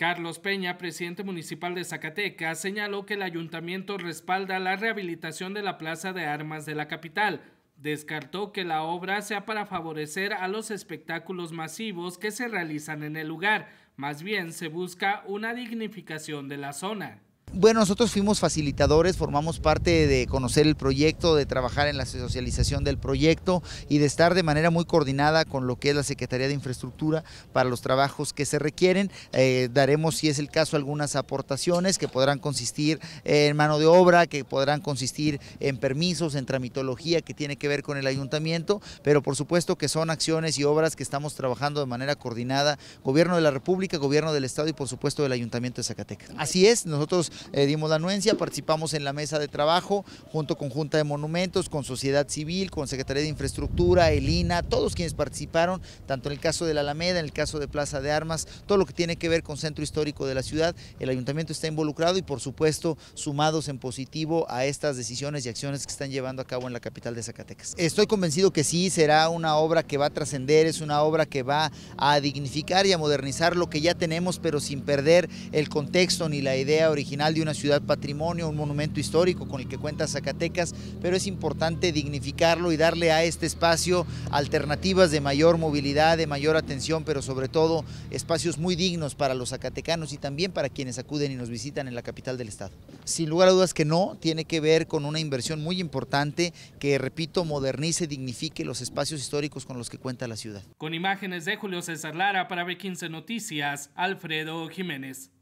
Carlos Peña, presidente municipal de Zacatecas, señaló que el ayuntamiento respalda la rehabilitación de la Plaza de Armas de la capital. Descartó que la obra sea para favorecer a los espectáculos masivos que se realizan en el lugar, más bien se busca una dignificación de la zona. Bueno, nosotros fuimos facilitadores, formamos parte de conocer el proyecto, de trabajar en la socialización del proyecto y de estar de manera muy coordinada con lo que es la Secretaría de Infraestructura para los trabajos que se requieren. Eh, daremos, si es el caso, algunas aportaciones que podrán consistir en mano de obra, que podrán consistir en permisos, en tramitología que tiene que ver con el ayuntamiento, pero por supuesto que son acciones y obras que estamos trabajando de manera coordinada, gobierno de la República, gobierno del Estado y por supuesto del Ayuntamiento de Zacatecas. Así es, nosotros eh, dimos la anuencia, participamos en la mesa de trabajo junto con Junta de Monumentos, con Sociedad Civil, con Secretaría de Infraestructura, el INA, todos quienes participaron, tanto en el caso de la Alameda, en el caso de Plaza de Armas, todo lo que tiene que ver con centro histórico de la ciudad, el ayuntamiento está involucrado y por supuesto sumados en positivo a estas decisiones y acciones que están llevando a cabo en la capital de Zacatecas. Estoy convencido que sí, será una obra que va a trascender, es una obra que va a dignificar y a modernizar lo que ya tenemos, pero sin perder el contexto ni la idea original de una ciudad patrimonio, un monumento histórico con el que cuenta Zacatecas, pero es importante dignificarlo y darle a este espacio alternativas de mayor movilidad, de mayor atención, pero sobre todo espacios muy dignos para los zacatecanos y también para quienes acuden y nos visitan en la capital del estado. Sin lugar a dudas que no, tiene que ver con una inversión muy importante que, repito, modernice, dignifique los espacios históricos con los que cuenta la ciudad. Con imágenes de Julio César Lara para B15 Noticias, Alfredo Jiménez.